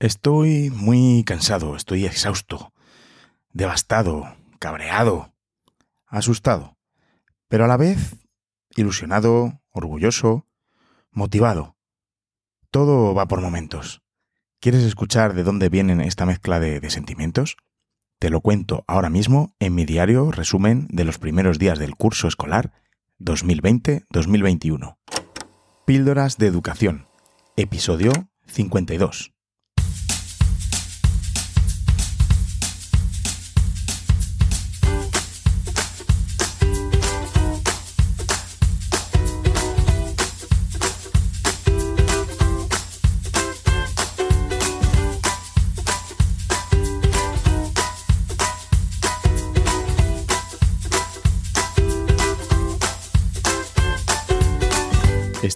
Estoy muy cansado, estoy exhausto, devastado, cabreado, asustado, pero a la vez ilusionado, orgulloso, motivado. Todo va por momentos. ¿Quieres escuchar de dónde vienen esta mezcla de, sentimientos? Te lo cuento ahora mismo en mi diario resumen de los primeros días del curso escolar 2020-2021. Píldoras de Educación, episodio 52.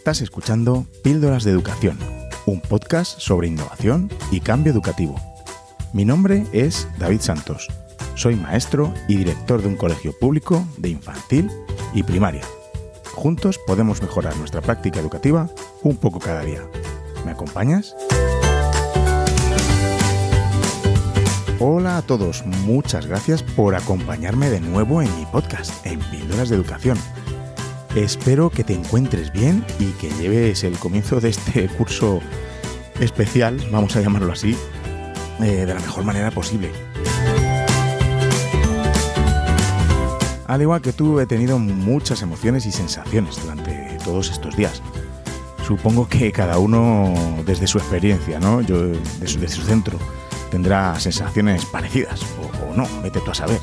Estás escuchando Píldoras de Educación, un podcast sobre innovación y cambio educativo. Mi nombre es David Santos. Soy maestro y director de un colegio público de infantil y primaria. Juntos podemos mejorar nuestra práctica educativa un poco cada día. ¿Me acompañas? Hola a todos, muchas gracias por acompañarme de nuevo en mi podcast, en Píldoras de Educación Espero que te encuentres bien y que lleves el comienzo de este curso especial, vamos a llamarlo así, eh, de la mejor manera posible. Al igual que tú, he tenido muchas emociones y sensaciones durante todos estos días. Supongo que cada uno desde su experiencia, ¿no? Yo, desde, su centro, tendrá sensaciones parecidas, o, no, vete tú a saber.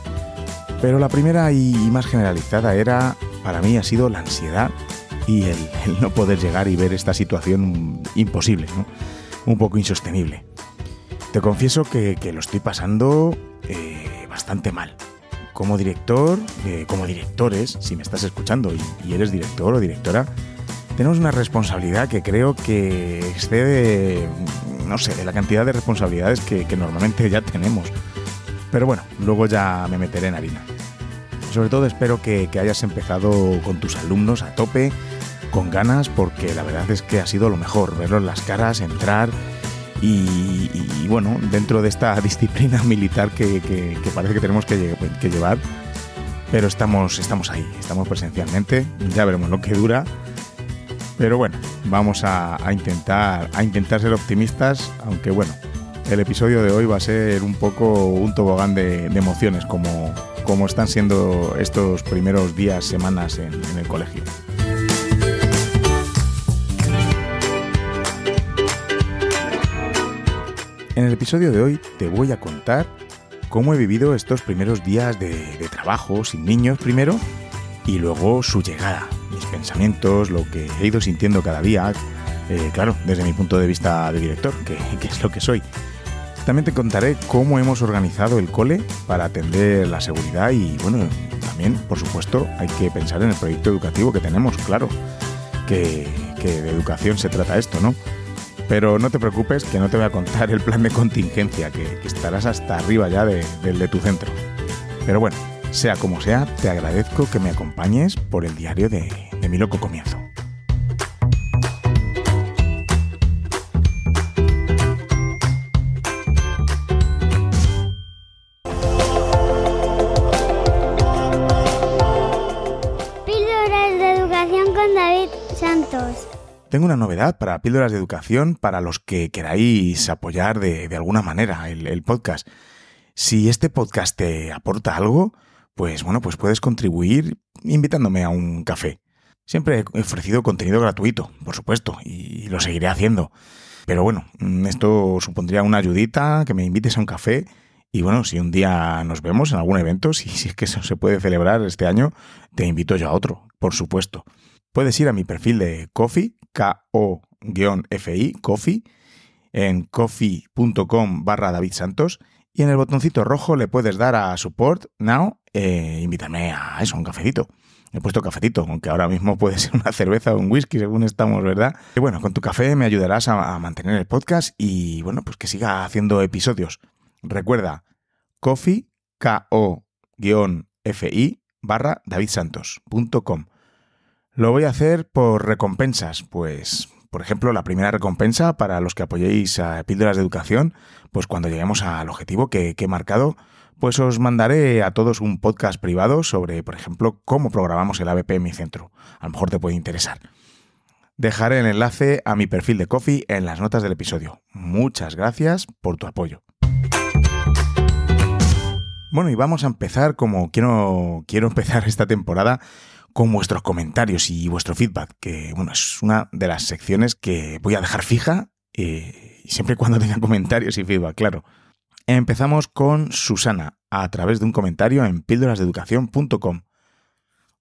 Pero la primera y más generalizada era para mí ha sido la ansiedad y el, no poder llegar y ver esta situación imposible, ¿no? un poco insostenible. Te confieso que, que lo estoy pasando eh, bastante mal. Como director, eh, como directores, si me estás escuchando y, eres director o directora, tenemos una responsabilidad que creo que excede, no sé, de la cantidad de responsabilidades que, que normalmente ya tenemos. Pero bueno, luego ya me meteré en harina sobre todo espero que, hayas empezado con tus alumnos a tope, con ganas, porque la verdad es que ha sido lo mejor, verlos las caras, entrar. Y, bueno, dentro de esta disciplina militar que, parece que tenemos que, llevar, pero estamos, estamos ahí, estamos presencialmente, ya veremos lo que dura, pero bueno, vamos a, intentar, a ser optimistas, aunque bueno, el episodio de hoy va a ser un poco un tobogán de emociones, como, Cómo están siendo estos primeros días, semanas en, el colegio. En el episodio de hoy te voy a contar cómo he vivido estos primeros días de, trabajo sin niños primero y luego su llegada, mis pensamientos, lo que he ido sintiendo cada día, eh, claro, desde mi punto de vista de director, que es lo que soy. También te contaré cómo hemos organizado el cole para atender la seguridad y, bueno, también, por supuesto, hay que pensar en el proyecto educativo que tenemos, claro, que, de educación se trata esto, ¿no? Pero no te preocupes que no te voy a contar el plan de contingencia, que, estarás hasta arriba ya de, del de tu centro. Pero bueno, sea como sea, te agradezco que me acompañes por el diario de mi loco comienzo. Tengo una novedad para Píldoras de Educación para los que queráis apoyar de, alguna manera el, podcast. Si este podcast te aporta algo, pues bueno, pues puedes contribuir invitándome a un café. Siempre he ofrecido contenido gratuito, por supuesto, y lo seguiré haciendo. Pero bueno, mm, esto supondría una ayudita, que me invites a un café. Y bueno, si un día nos vemos en algún evento, si, es que eso se puede celebrar este año, te invito yo a otro, por supuesto. Puedes ir a mi perfil de Coffee, ko-fi, coffee, en coffee.com barra David Santos y en el botoncito rojo le puedes dar a support now e eh, invitarme a eso, un cafecito. He puesto cafecito, aunque ahora mismo puede ser una cerveza o un whisky, según estamos, ¿verdad? Y bueno, con tu café me ayudarás a, mantener el podcast y bueno, pues que siga haciendo episodios. Recuerda, coffee, ko-fi barra davidsantos.com. Lo voy a hacer por recompensas, pues, por ejemplo, la primera recompensa para los que apoyéis a Píldoras de Educación, pues cuando lleguemos al objetivo que, he marcado, pues os mandaré a todos un podcast privado sobre, por ejemplo, cómo programamos el ABP en mi centro. A lo mejor te puede interesar. Dejaré el enlace a mi perfil de Coffee en las notas del episodio. Muchas gracias por tu apoyo. Bueno, y vamos a empezar como quiero, quiero empezar esta temporada con vuestros comentarios y vuestro feedback, que bueno, es una de las secciones que voy a dejar fija, eh, y siempre y cuando tenga comentarios y feedback, claro. Empezamos con Susana, a través de un comentario en píldorasdeeducación.com.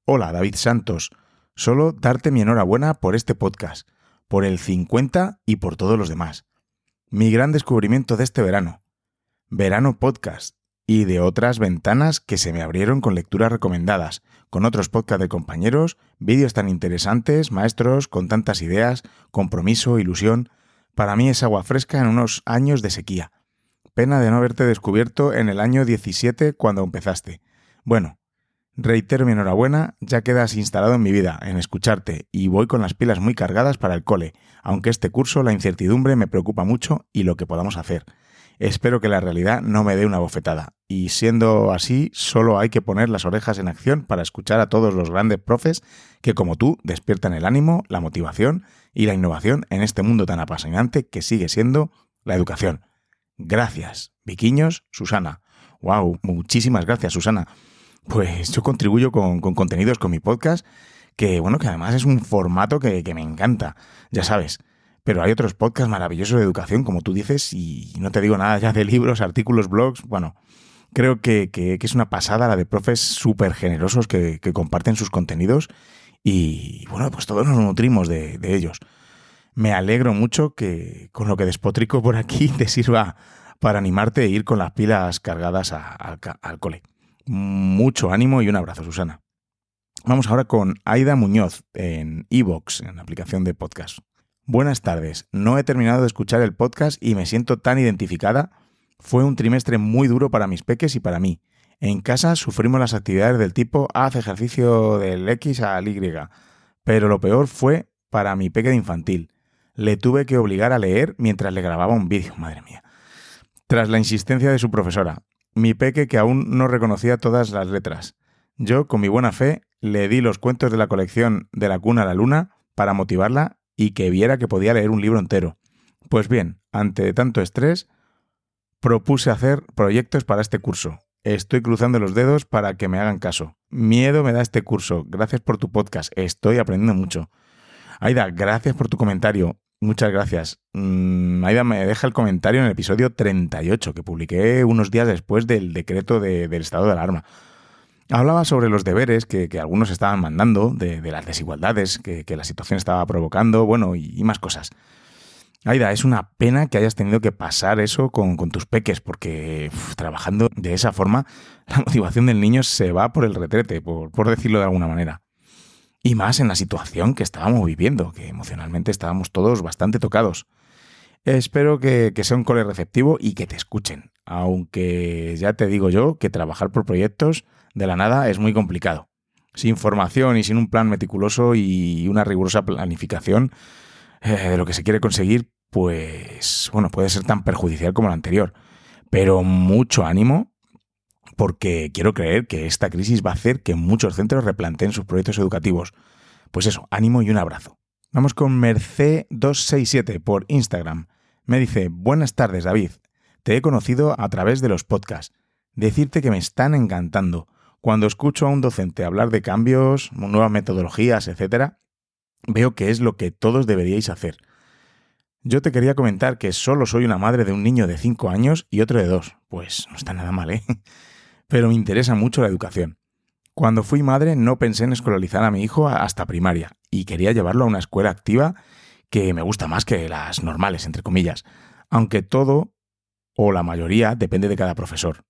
Hola, David Santos. Solo darte mi enhorabuena por este podcast, por el 50 y por todos los demás. Mi gran descubrimiento de este verano. Verano Podcast y de otras ventanas que se me abrieron con lecturas recomendadas con otros podcast de compañeros, vídeos tan interesantes, maestros, con tantas ideas, compromiso, ilusión. Para mí es agua fresca en unos años de sequía. Pena de no haberte descubierto en el año 17 cuando empezaste. Bueno, reitero mi enhorabuena, ya quedas instalado en mi vida, en escucharte, y voy con las pilas muy cargadas para el cole, aunque este curso la incertidumbre me preocupa mucho y lo que podamos hacer. Espero que la realidad no me dé una bofetada. Y siendo así, solo hay que poner las orejas en acción para escuchar a todos los grandes profes que, como tú, despiertan el ánimo, la motivación y la innovación en este mundo tan apasionante que sigue siendo la educación. Gracias, Viquiños, Susana. ¡Wow! Muchísimas gracias, Susana. Pues yo contribuyo con, contenidos con mi podcast, que bueno, que además es un formato que me encanta. Ya sabes, pero hay otros podcasts maravillosos de educación, como tú dices, y no te digo nada ya de libros, artículos, blogs, bueno. Creo que, es una pasada la de profes súper generosos que, comparten sus contenidos y bueno, pues todos nos nutrimos de, ellos. Me alegro mucho que con lo que despotrico por aquí te sirva para animarte e ir con las pilas cargadas al cole. Mucho ánimo y un abrazo, Susana. Vamos ahora con Aida Muñoz en Evox, en la aplicación de podcast. Buenas tardes, no he terminado de escuchar el podcast y me siento tan identificada. Fue un trimestre muy duro para mis peques y para mí. En casa sufrimos las actividades del tipo haz ejercicio del X al Y, pero lo peor fue para mi peque de infantil. Le tuve que obligar a leer mientras le grababa un vídeo, madre mía. Tras la insistencia de su profesora, mi peque que aún no reconocía todas las letras. Yo, con mi buena fe, le di los cuentos de la colección De la cuna a la luna para motivarla y que viera que podía leer un libro entero. Pues bien, ante tanto estrés, propuse hacer proyectos para este curso. Estoy cruzando los dedos para que me hagan caso. Miedo me da este curso. Gracias por tu podcast. Estoy aprendiendo mucho. Aida, gracias por tu comentario. Muchas gracias. Mm, Aida me deja el comentario en el episodio 38 que publiqué unos días después del decreto de, del estado de alarma. Hablaba sobre los deberes que, algunos estaban mandando, de, las desigualdades que, la situación estaba provocando, bueno, y, más cosas. Aida, es una pena que hayas tenido que pasar eso con, tus peques, porque trabajando de esa forma, la motivación del niño se va por el retrete, por, decirlo de alguna manera. Y más en la situación que estábamos viviendo, que emocionalmente estábamos todos bastante tocados. Espero que, que, sea un cole receptivo y que te escuchen. Aunque ya te digo yo que trabajar por proyectos de la nada es muy complicado. Sin formación y sin un plan meticuloso y una rigurosa planificación eh, de lo que se quiere conseguir, pues bueno, puede ser tan perjudicial como la anterior. Pero mucho ánimo porque quiero creer que esta crisis va a hacer que muchos centros replanteen sus proyectos educativos. Pues eso, ánimo y un abrazo. Vamos con Merced267 por Instagram. Me dice, buenas tardes David, te he conocido a través de los podcasts. Decirte que me están encantando. Cuando escucho a un docente hablar de cambios, nuevas metodologías, etc., veo que es lo que todos deberíais hacer. Yo te quería comentar que solo soy una madre de un niño de 5 años y otro de 2. Pues no está nada mal, ¿eh? Pero me interesa mucho la educación. Cuando fui madre no pensé en escolarizar a mi hijo hasta primaria y quería llevarlo a una escuela activa que me gusta más que las normales, entre comillas. Aunque todo, o la mayoría, depende de cada profesor.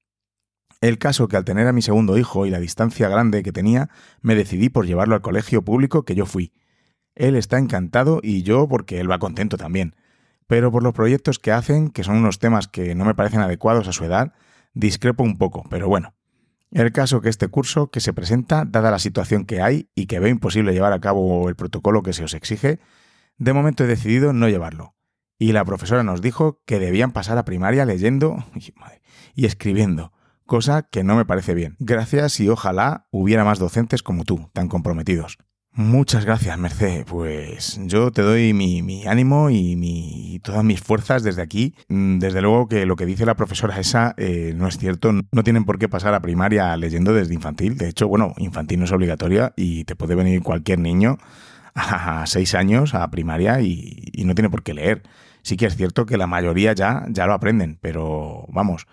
El caso que al tener a mi segundo hijo y la distancia grande que tenía, me decidí por llevarlo al colegio público que yo fui. Él está encantado y yo porque él va contento también. Pero por los proyectos que hacen, que son unos temas que no me parecen adecuados a su edad, discrepo un poco, pero bueno. El caso que este curso que se presenta, dada la situación que hay y que veo imposible llevar a cabo el protocolo que se os exige, de momento he decidido no llevarlo. Y la profesora nos dijo que debían pasar a primaria leyendo y, y escribiendo cosa que no me parece bien. Gracias y ojalá hubiera más docentes como tú, tan comprometidos. Muchas gracias, Merced. Pues yo te doy mi, ánimo y, mi, todas mis fuerzas desde aquí. Mm, desde luego que lo que dice la profesora esa eh, no es cierto. No tienen por qué pasar a primaria leyendo desde infantil. De hecho, bueno, infantil no es obligatoria y te puede venir cualquier niño a seis años a primaria y, no tiene por qué leer. Sí que es cierto que la mayoría ya, ya lo aprenden, pero vamos,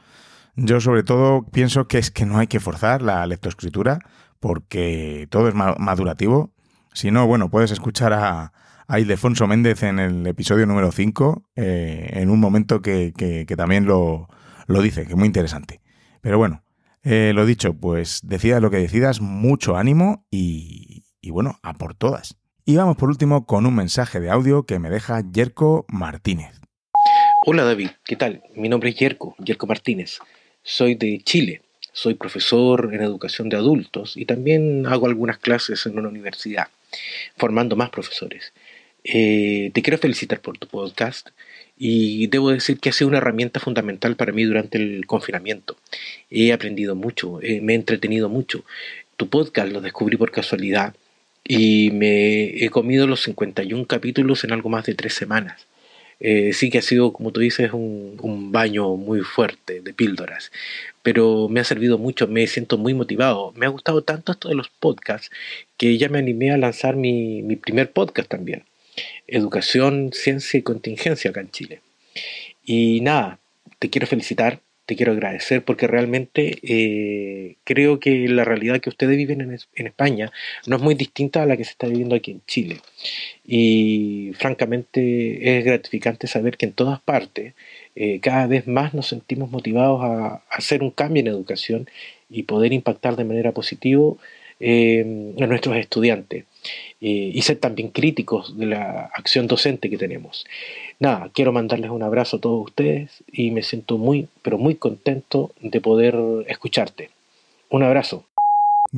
yo sobre todo pienso que es que no hay que forzar la lectoescritura porque todo es madurativo. Si no, bueno, puedes escuchar a, Ildefonso Méndez en el episodio número 5, eh, en un momento que, también lo, dice, que es muy interesante. Pero bueno, eh, lo dicho, pues decidas lo que decidas, mucho ánimo y, y bueno, a por todas. Y vamos por último con un mensaje de audio que me deja Yerko Martínez. Hola David, ¿qué tal? Mi nombre es Yerko, Yerko Martínez. Soy de Chile, soy profesor en educación de adultos y también hago algunas clases en una universidad, formando más profesores. Eh, te quiero felicitar por tu podcast y debo decir que ha sido una herramienta fundamental para mí durante el confinamiento. He aprendido mucho, eh, me he entretenido mucho. Tu podcast lo descubrí por casualidad y me he comido los 51 capítulos en algo más de tres semanas. Eh, sí que ha sido, como tú dices, un, baño muy fuerte de píldoras, pero me ha servido mucho, me siento muy motivado. Me ha gustado tanto esto de los podcasts que ya me animé a lanzar mi, mi primer podcast también, Educación, Ciencia y Contingencia acá en Chile. Y nada, te quiero felicitar te quiero agradecer porque realmente eh, creo que la realidad que ustedes viven en, España no es muy distinta a la que se está viviendo aquí en Chile. Y francamente es gratificante saber que en todas partes eh, cada vez más nos sentimos motivados a, hacer un cambio en educación y poder impactar de manera positiva a eh, nuestros estudiantes. Eh, y ser también críticos de la acción docente que tenemos. Nada, quiero mandarles un abrazo a todos ustedes y me siento muy, pero muy contento de poder escucharte. Un abrazo.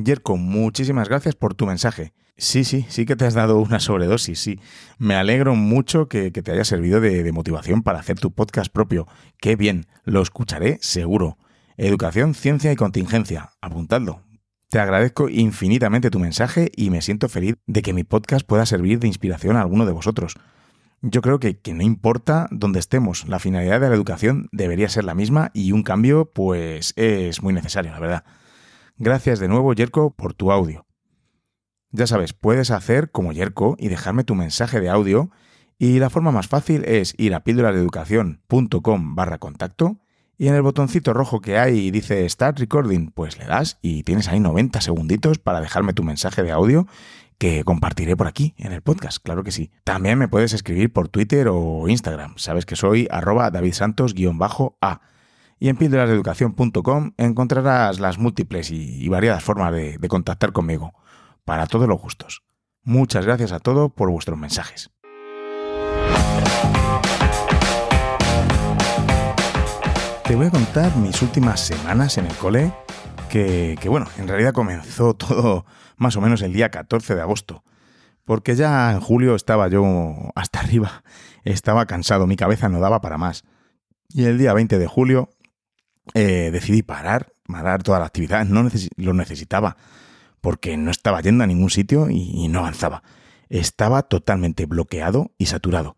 Jerko muchísimas gracias por tu mensaje. Sí, sí, sí que te has dado una sobredosis, sí. Me alegro mucho que, te haya servido de, de, motivación para hacer tu podcast propio. Qué bien, lo escucharé seguro. Educación, ciencia y contingencia. Apuntadlo, te agradezco infinitamente tu mensaje y me siento feliz de que mi podcast pueda servir de inspiración a alguno de vosotros. Yo creo que, no importa dónde estemos, la finalidad de la educación debería ser la misma y un cambio pues es muy necesario, la verdad. Gracias de nuevo, Yerko, por tu audio. Ya sabes, puedes hacer como Yerko y dejarme tu mensaje de audio y la forma más fácil es ir a píldorasdeeducación.com barra contacto y en el botoncito rojo que hay y dice Start Recording, pues le das y tienes ahí 90 segunditos para dejarme tu mensaje de audio que compartiré por aquí en el podcast, claro que sí. También me puedes escribir por Twitter o Instagram, sabes que soy arroba davidsantos-a. Y en píldorasdeeducación.com encontrarás las múltiples y, variadas formas de contactar conmigo, para todos los gustos. Muchas gracias a todos por vuestros mensajes. te voy a contar mis últimas semanas en el cole, que, bueno, en realidad comenzó todo más o menos el día 14 de agosto, porque ya en julio estaba yo hasta arriba, estaba cansado, mi cabeza no daba para más. Y el día 20 de julio eh, decidí parar, parar toda la actividad, no lo necesitaba, porque no estaba yendo a ningún sitio y no avanzaba. Estaba totalmente bloqueado y saturado.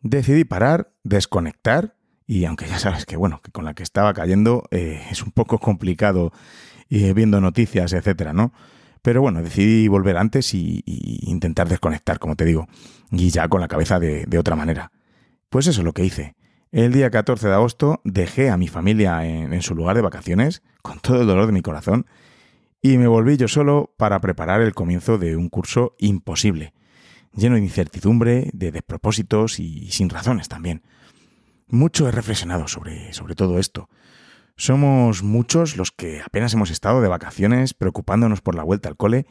Decidí parar, desconectar, y aunque ya sabes que, bueno, que con la que estaba cayendo eh, es un poco complicado y eh, viendo noticias, etcétera, ¿no? Pero bueno, decidí volver antes y, intentar desconectar, como te digo, y ya con la cabeza de, otra manera. Pues eso es lo que hice. El día 14 de agosto dejé a mi familia en, en su lugar de vacaciones, con todo el dolor de mi corazón, y me volví yo solo para preparar el comienzo de un curso imposible, lleno de incertidumbre, de despropósitos y sin razones también. Mucho he reflexionado sobre, sobre todo esto. Somos muchos los que apenas hemos estado de vacaciones preocupándonos por la vuelta al cole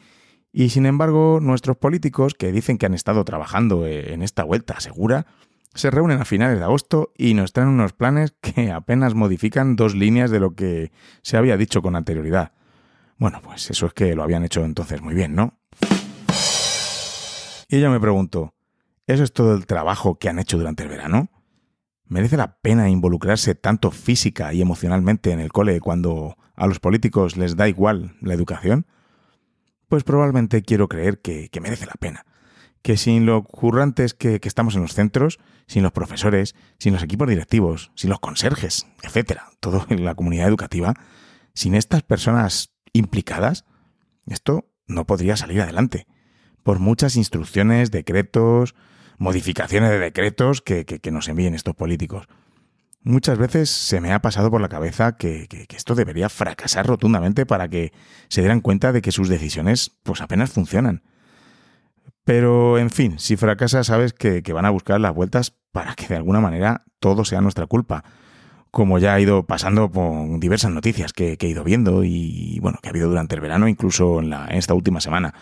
y sin embargo nuestros políticos que dicen que han estado trabajando eh, en esta vuelta segura se reúnen a finales de agosto y nos traen unos planes que apenas modifican dos líneas de lo que se había dicho con anterioridad. Bueno, pues eso es que lo habían hecho entonces muy bien, ¿no? Y yo me pregunto, ¿eso es todo el trabajo que han hecho durante el verano? ¿Merece la pena involucrarse tanto física y emocionalmente en el cole cuando a los políticos les da igual la educación? Pues probablemente quiero creer que, merece la pena. Que sin los currantes que, que estamos en los centros, sin los profesores, sin los equipos directivos, sin los conserjes, etcétera, todo en la comunidad educativa, sin estas personas implicadas, esto no podría salir adelante. Por muchas instrucciones, decretos, modificaciones de decretos que, nos envíen estos políticos. Muchas veces se me ha pasado por la cabeza que, que, esto debería fracasar rotundamente para que se dieran cuenta de que sus decisiones pues apenas funcionan. Pero, en fin, si fracasa sabes que, que, van a buscar las vueltas para que de alguna manera todo sea nuestra culpa. Como ya ha ido pasando con diversas noticias que, he ido viendo y, bueno, que ha habido durante el verano, incluso en, en esta última semana.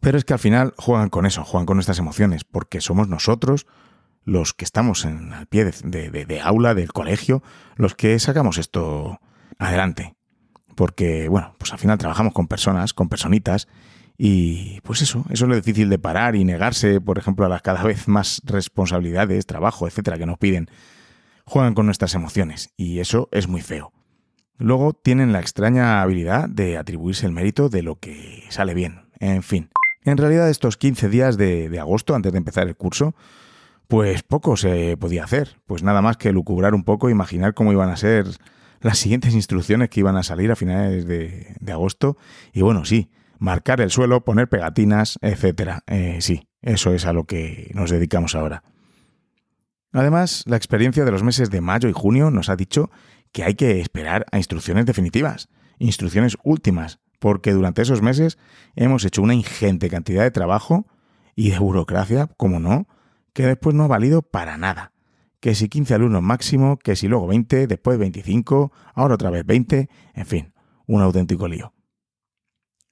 Pero es que al final juegan con eso, juegan con nuestras emociones, porque somos nosotros los que estamos en, al pie de, de aula, del colegio, los que sacamos esto adelante. Porque, bueno, pues al final trabajamos con personas, con personitas, y pues eso, eso es lo difícil de parar y negarse, por ejemplo, a las cada vez más responsabilidades, trabajo, etcétera, que nos piden. Juegan con nuestras emociones y eso es muy feo. Luego tienen la extraña habilidad de atribuirse el mérito de lo que sale bien. En fin, en realidad estos 15 días de, agosto, antes de empezar el curso, pues poco se podía hacer, pues nada más que lucubrar un poco, imaginar cómo iban a ser las siguientes instrucciones que iban a salir a finales de, agosto. Y bueno, sí, marcar el suelo, poner pegatinas, etcétera. Eh, sí, eso es a lo que nos dedicamos ahora. Además, la experiencia de los meses de mayo y junio nos ha dicho que hay que esperar a instrucciones definitivas, instrucciones últimas, porque durante esos meses hemos hecho una ingente cantidad de trabajo y de burocracia, como no, que después no ha valido para nada. Que si 15 alumnos máximo, que si luego 20, después 25, ahora otra vez 20, en fin, un auténtico lío.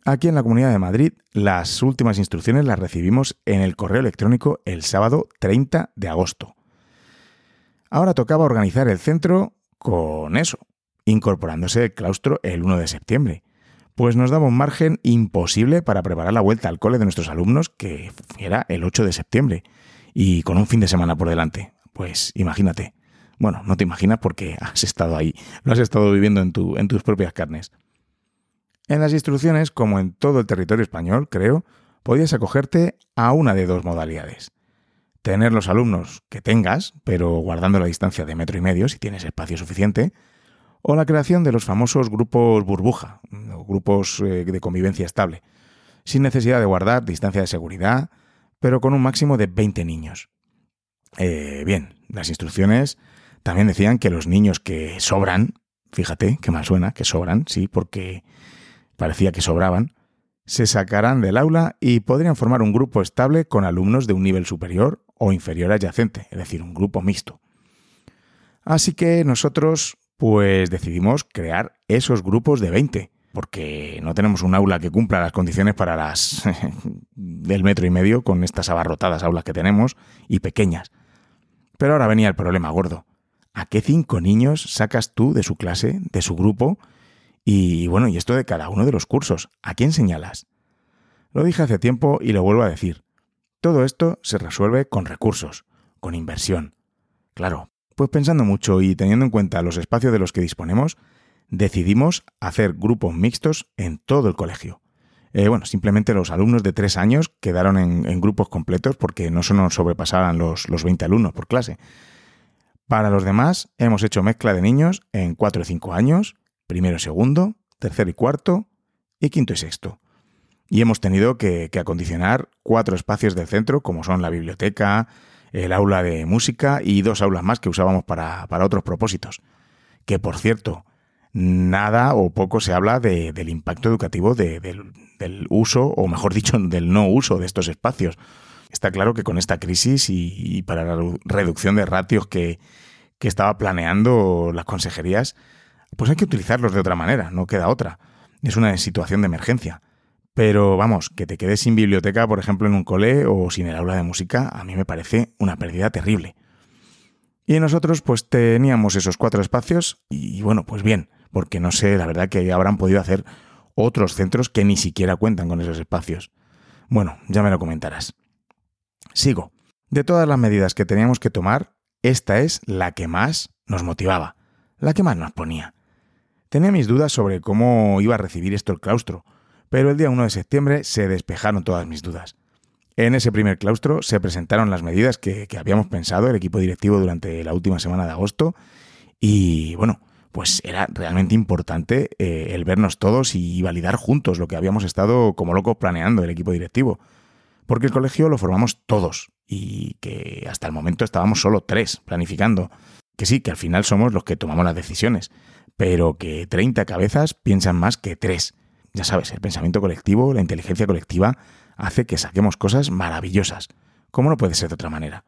Aquí en la Comunidad de Madrid, las últimas instrucciones las recibimos en el correo electrónico el sábado 30 de agosto. Ahora tocaba organizar el centro con eso, incorporándose el claustro el 1 de septiembre pues nos daba un margen imposible para preparar la vuelta al cole de nuestros alumnos, que era el 8 de septiembre, y con un fin de semana por delante. Pues imagínate. Bueno, no te imaginas porque has estado ahí, lo has estado viviendo en, tu, en tus propias carnes. En las instrucciones, como en todo el territorio español, creo, podías acogerte a una de dos modalidades. Tener los alumnos que tengas, pero guardando la distancia de metro y medio si tienes espacio suficiente, o la creación de los famosos grupos burbuja, o grupos eh, de convivencia estable, sin necesidad de guardar distancia de seguridad, pero con un máximo de 20 niños. Eh, bien, las instrucciones también decían que los niños que sobran, fíjate, que mal suena, que sobran, sí, porque parecía que sobraban, se sacarán del aula y podrían formar un grupo estable con alumnos de un nivel superior o inferior adyacente, es decir, un grupo mixto. Así que nosotros pues decidimos crear esos grupos de 20, porque no tenemos un aula que cumpla las condiciones para las del metro y medio con estas abarrotadas aulas que tenemos y pequeñas. Pero ahora venía el problema gordo. ¿A qué cinco niños sacas tú de su clase, de su grupo? Y bueno, y esto de cada uno de los cursos. ¿A quién señalas? Lo dije hace tiempo y lo vuelvo a decir. Todo esto se resuelve con recursos, con inversión. Claro, pues pensando mucho y teniendo en cuenta los espacios de los que disponemos, decidimos hacer grupos mixtos en todo el colegio. Eh, bueno, simplemente los alumnos de tres años quedaron en, grupos completos porque no se nos sobrepasaban los, 20 alumnos por clase. Para los demás, hemos hecho mezcla de niños en cuatro o cinco años, primero y segundo, tercero y cuarto, y quinto y sexto. Y hemos tenido que acondicionar cuatro espacios del centro, como son la biblioteca, el aula de música y dos aulas más que usábamos para, para otros propósitos. Que por cierto, nada o poco se habla del impacto educativo del, uso, o mejor dicho, del no uso de estos espacios. Está claro que con esta crisis y, para la reducción de ratios que, que estaba planeando las consejerías, pues hay que utilizarlos de otra manera, no queda otra. Es una situación de emergencia. Pero vamos, que te quedes sin biblioteca, por ejemplo, en un cole o sin el aula de música, a mí me parece una pérdida terrible. Y nosotros pues teníamos esos cuatro espacios y bueno, pues bien, porque no sé, la verdad que habrán podido hacer otros centros que ni siquiera cuentan con esos espacios. Bueno, ya me lo comentarás. Sigo. De todas las medidas que teníamos que tomar, esta es la que más nos motivaba, la que más nos ponía. Tenía mis dudas sobre cómo iba a recibir esto el claustro, pero el día 1 de septiembre se despejaron todas mis dudas. En ese primer claustro se presentaron las medidas que, habíamos pensado el equipo directivo durante la última semana de agosto y bueno, pues era realmente importante eh, el vernos todos y validar juntos lo que habíamos estado como locos planeando el equipo directivo, porque el colegio lo formamos todos y que hasta el momento estábamos solo tres planificando, que sí, que al final somos los que tomamos las decisiones, pero que 30 cabezas piensan más que tres ya sabes, el pensamiento colectivo, la inteligencia colectiva, hace que saquemos cosas maravillosas. ¿Cómo no puede ser de otra manera?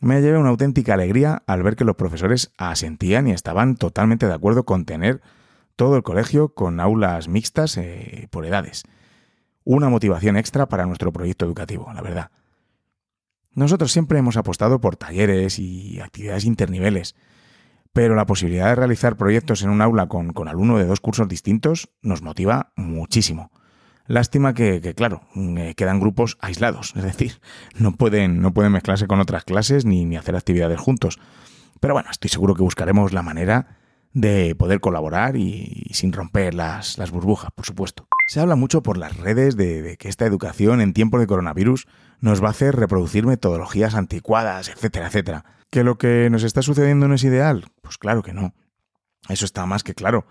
Me llevé una auténtica alegría al ver que los profesores asentían y estaban totalmente de acuerdo con tener todo el colegio con aulas mixtas eh, por edades. Una motivación extra para nuestro proyecto educativo, la verdad. Nosotros siempre hemos apostado por talleres y actividades interniveles, pero la posibilidad de realizar proyectos en un aula con, alumnos de dos cursos distintos nos motiva muchísimo. Lástima que, claro, eh, quedan grupos aislados, es decir, no pueden, no pueden mezclarse con otras clases ni, ni hacer actividades juntos. Pero bueno, estoy seguro que buscaremos la manera de poder colaborar y, sin romper las, burbujas, por supuesto. Se habla mucho por las redes de, de, que esta educación en tiempos de coronavirus nos va a hacer reproducir metodologías anticuadas, etcétera, etcétera. ¿Que lo que nos está sucediendo no es ideal? Pues claro que no. Eso está más que claro.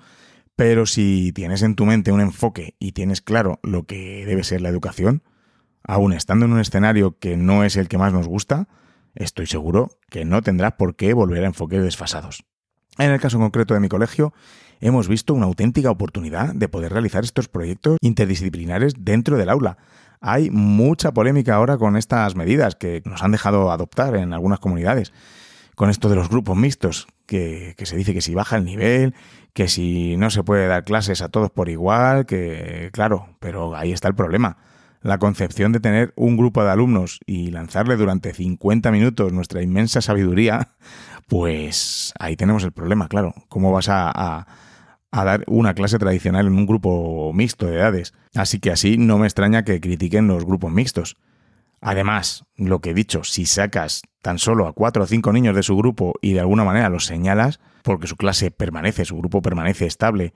Pero si tienes en tu mente un enfoque y tienes claro lo que debe ser la educación, aún estando en un escenario que no es el que más nos gusta, estoy seguro que no tendrás por qué volver a enfoques desfasados. En el caso concreto de mi colegio, hemos visto una auténtica oportunidad de poder realizar estos proyectos interdisciplinares dentro del aula, hay mucha polémica ahora con estas medidas que nos han dejado adoptar en algunas comunidades, con esto de los grupos mixtos, que, se dice que si baja el nivel, que si no se puede dar clases a todos por igual, que claro, pero ahí está el problema. La concepción de tener un grupo de alumnos y lanzarle durante 50 minutos nuestra inmensa sabiduría, pues ahí tenemos el problema, claro. ¿Cómo vas a a dar una clase tradicional en un grupo mixto de edades, así que así no me extraña que critiquen los grupos mixtos. Además, lo que he dicho, si sacas tan solo a cuatro o cinco niños de su grupo y de alguna manera los señalas, porque su clase permanece, su grupo permanece estable,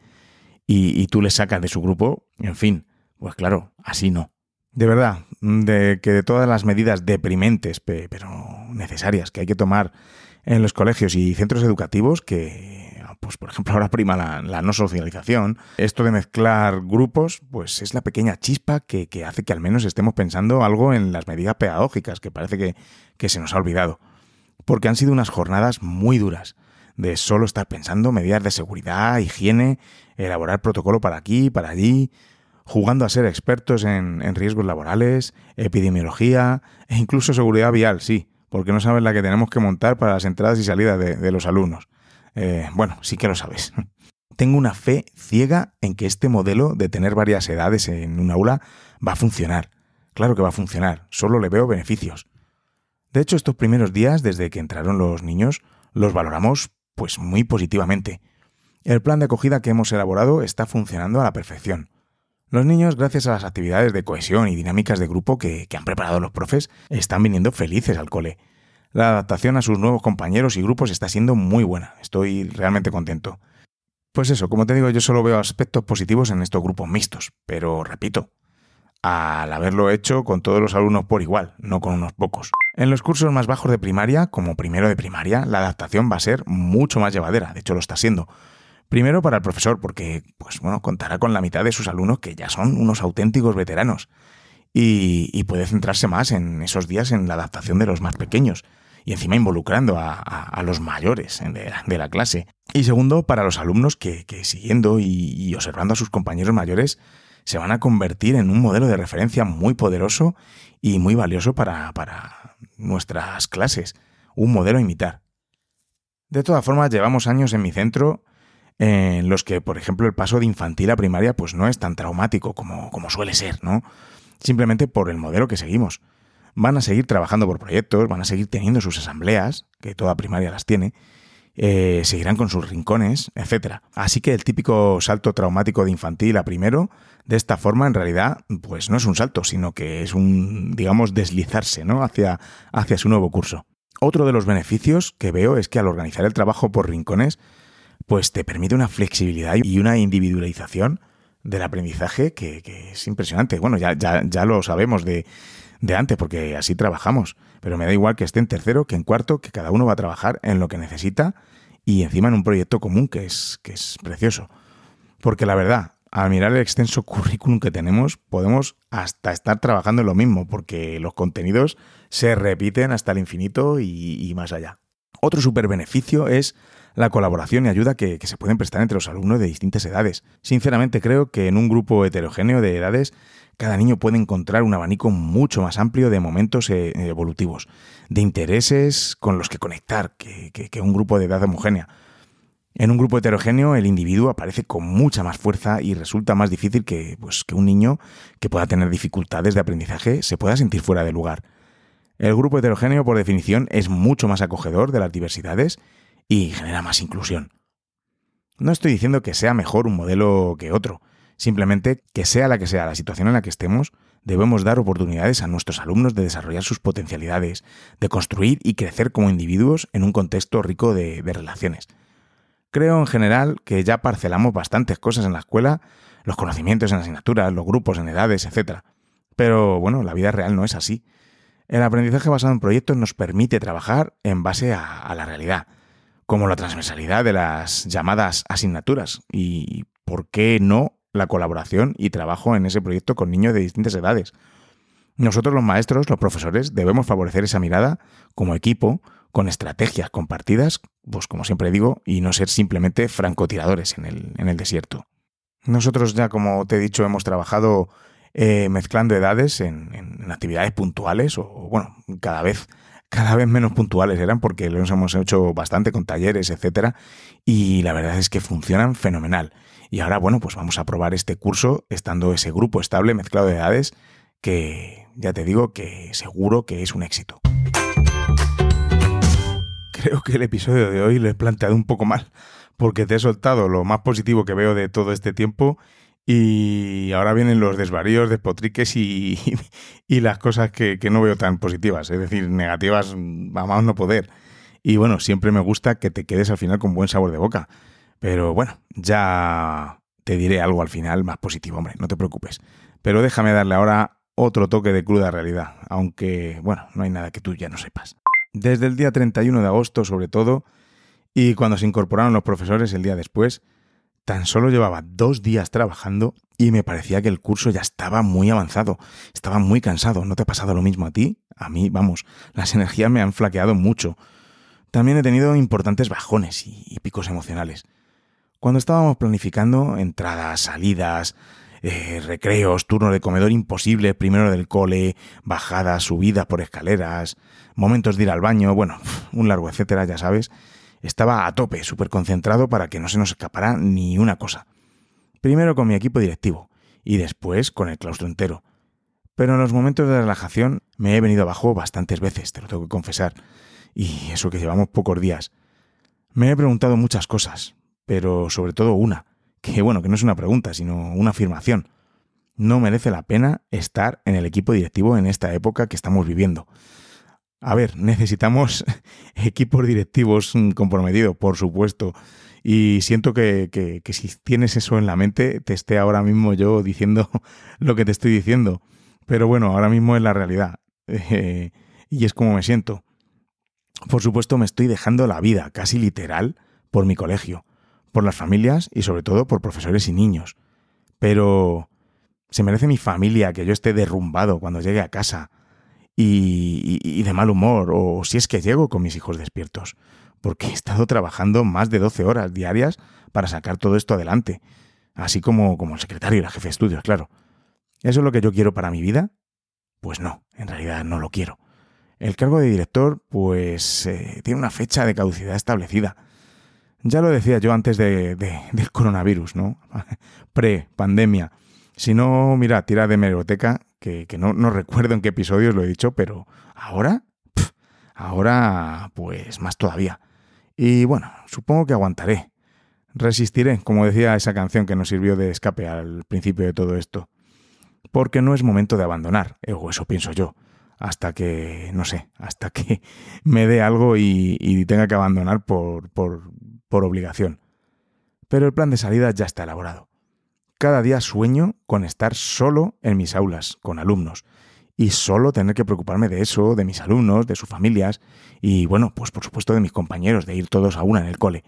y, tú les sacas de su grupo, en fin, pues claro, así no. De verdad, de que de todas las medidas deprimentes, pero necesarias, que hay que tomar en los colegios y centros educativos, que pues por ejemplo ahora prima la, no socialización, esto de mezclar grupos, pues es la pequeña chispa que, hace que al menos estemos pensando algo en las medidas pedagógicas, que parece que, se nos ha olvidado. Porque han sido unas jornadas muy duras, de solo estar pensando medidas de seguridad, higiene, elaborar protocolo para aquí, para allí, jugando a ser expertos en, riesgos laborales, epidemiología e incluso seguridad vial, sí, porque no sabes la que tenemos que montar para las entradas y salidas de los alumnos. Eh, bueno, sí que lo sabes. Tengo una fe ciega en que este modelo de tener varias edades en un aula va a funcionar. Claro que va a funcionar, solo le veo beneficios. De hecho, estos primeros días, desde que entraron los niños, los valoramos pues muy positivamente. El plan de acogida que hemos elaborado está funcionando a la perfección. Los niños, gracias a las actividades de cohesión y dinámicas de grupo que han preparado los profes, están viniendo felices al cole. La adaptación a sus nuevos compañeros y grupos está siendo muy buena. Estoy realmente contento. Pues eso, como te digo, yo solo veo aspectos positivos en estos grupos mixtos, pero repito, al haberlo hecho con todos los alumnos por igual, no con unos pocos. En los cursos más bajos de primaria, como primero de primaria, la adaptación va a ser mucho más llevadera, de hecho lo está siendo. Primero para el profesor, porque pues bueno, contará con la mitad de sus alumnos que ya son unos auténticos veteranos y, y puede centrarse más en esos días en la adaptación de los más pequeños y encima involucrando a, los mayores eh, de la, clase. Y segundo, para los alumnos que, siguiendo y, observando a sus compañeros mayores, se van a convertir en un modelo de referencia muy poderoso y muy valioso para, nuestras clases, un modelo a imitar. De todas formas, llevamos años en mi centro en los que, por ejemplo, el paso de infantil a primaria pues no es tan traumático como, como suele ser, ¿no? Simplemente por el modelo que seguimos van a seguir trabajando por proyectos, van a seguir teniendo sus asambleas, que toda primaria las tiene, eh, seguirán con sus rincones, etc. Así que el típico salto traumático de infantil a primero, de esta forma en realidad, pues no es un salto, sino que es un, digamos, deslizarse ¿no? hacia, hacia su nuevo curso. Otro de los beneficios que veo es que al organizar el trabajo por rincones, pues te permite una flexibilidad y una individualización del aprendizaje que, es impresionante. Bueno, ya, ya lo sabemos de, de antes, porque así trabajamos. Pero me da igual que esté en tercero, que en cuarto, que cada uno va a trabajar en lo que necesita y encima en un proyecto común que es, que es precioso. Porque la verdad, al mirar el extenso currículum que tenemos, podemos hasta estar trabajando en lo mismo, porque los contenidos se repiten hasta el infinito y, más allá. Otro super beneficio es la colaboración y ayuda que, se pueden prestar entre los alumnos de distintas edades. Sinceramente creo que en un grupo heterogéneo de edades cada niño puede encontrar un abanico mucho más amplio de momentos eh, evolutivos, de intereses con los que conectar que, un grupo de edad homogénea. En un grupo heterogéneo el individuo aparece con mucha más fuerza y resulta más difícil que, pues, que, un niño que pueda tener dificultades de aprendizaje se pueda sentir fuera de lugar. El grupo heterogéneo por definición es mucho más acogedor de las diversidades y genera más inclusión. No estoy diciendo que sea mejor un modelo que otro, Simplemente que sea la que sea la situación en la que estemos, debemos dar oportunidades a nuestros alumnos de desarrollar sus potencialidades, de construir y crecer como individuos en un contexto rico de, relaciones. Creo en general que ya parcelamos bastantes cosas en la escuela, los conocimientos en asignaturas, los grupos en edades, etc. Pero bueno, la vida real no es así. El aprendizaje basado en proyectos nos permite trabajar en base a, a la realidad, como la transversalidad de las llamadas asignaturas y, ¿por qué no?, la colaboración y trabajo en ese proyecto con niños de distintas edades. Nosotros los maestros, los profesores, debemos favorecer esa mirada como equipo, con estrategias compartidas, pues como siempre digo, y no ser simplemente francotiradores en el, en el desierto. Nosotros ya, como te he dicho, hemos trabajado eh, mezclando edades en, actividades puntuales, o bueno, cada vez, cada vez menos puntuales eran, porque lo hemos hecho bastante con talleres, etcétera, y la verdad es que funcionan fenomenal. Y ahora, bueno, pues vamos a probar este curso estando ese grupo estable mezclado de edades que ya te digo que seguro que es un éxito. Creo que el episodio de hoy lo he planteado un poco mal, porque te he soltado lo más positivo que veo de todo este tiempo y ahora vienen los desvaríos, despotriques y, y las cosas que, que, no veo tan positivas, es decir, negativas a no poder. Y bueno, siempre me gusta que te quedes al final con buen sabor de boca. Pero bueno, ya te diré algo al final más positivo, hombre, no te preocupes. Pero déjame darle ahora otro toque de cruda realidad, aunque, bueno, no hay nada que tú ya no sepas. Desde el día 31 de agosto, sobre todo, y cuando se incorporaron los profesores el día después, tan solo llevaba dos días trabajando y me parecía que el curso ya estaba muy avanzado, estaba muy cansado. ¿No te ha pasado lo mismo a ti? A mí, vamos, las energías me han flaqueado mucho. También he tenido importantes bajones y picos emocionales. Cuando estábamos planificando entradas, salidas, eh, recreos, turnos de comedor imposible primero del cole, bajadas, subidas por escaleras, momentos de ir al baño, bueno, un largo etcétera, ya sabes, estaba a tope, súper concentrado para que no se nos escapara ni una cosa. Primero con mi equipo directivo y después con el claustro entero. Pero en los momentos de relajación me he venido abajo bastantes veces, te lo tengo que confesar. Y eso que llevamos pocos días. Me he preguntado muchas cosas, pero sobre todo una, que bueno, que no es una pregunta, sino una afirmación. No merece la pena estar en el equipo directivo en esta época que estamos viviendo. A ver, necesitamos equipos directivos mm, comprometidos, por supuesto. Y siento que, que, si tienes eso en la mente, te esté ahora mismo yo diciendo lo que te estoy diciendo. Pero bueno, ahora mismo es la realidad. y es como me siento. Por supuesto, me estoy dejando la vida, casi literal, por mi colegio por las familias y sobre todo por profesores y niños. Pero se merece mi familia que yo esté derrumbado cuando llegue a casa y, de mal humor, o si es que llego con mis hijos despiertos, porque he estado trabajando más de 12 horas diarias para sacar todo esto adelante, así como, como el secretario y la jefe de estudios, claro. ¿Eso es lo que yo quiero para mi vida? Pues no, en realidad no lo quiero. El cargo de director, pues, eh, tiene una fecha de caducidad establecida ya lo decía yo antes de, del coronavirus, ¿no? Pre-pandemia. Si no, mira, tira de meroteca, que, no, recuerdo en qué episodios lo he dicho, pero ahora, ahora, pues más todavía. Y bueno, supongo que aguantaré. Resistiré, como decía esa canción que nos sirvió de escape al principio de todo esto. Porque no es momento de abandonar, o eso pienso yo. Hasta que, no sé, hasta que me dé algo y, y tenga que abandonar por, por por obligación. Pero el plan de salida ya está elaborado. Cada día sueño con estar solo en mis aulas, con alumnos, y solo tener que preocuparme de eso, de mis alumnos, de sus familias, y bueno, pues por supuesto de mis compañeros, de ir todos a una en el cole.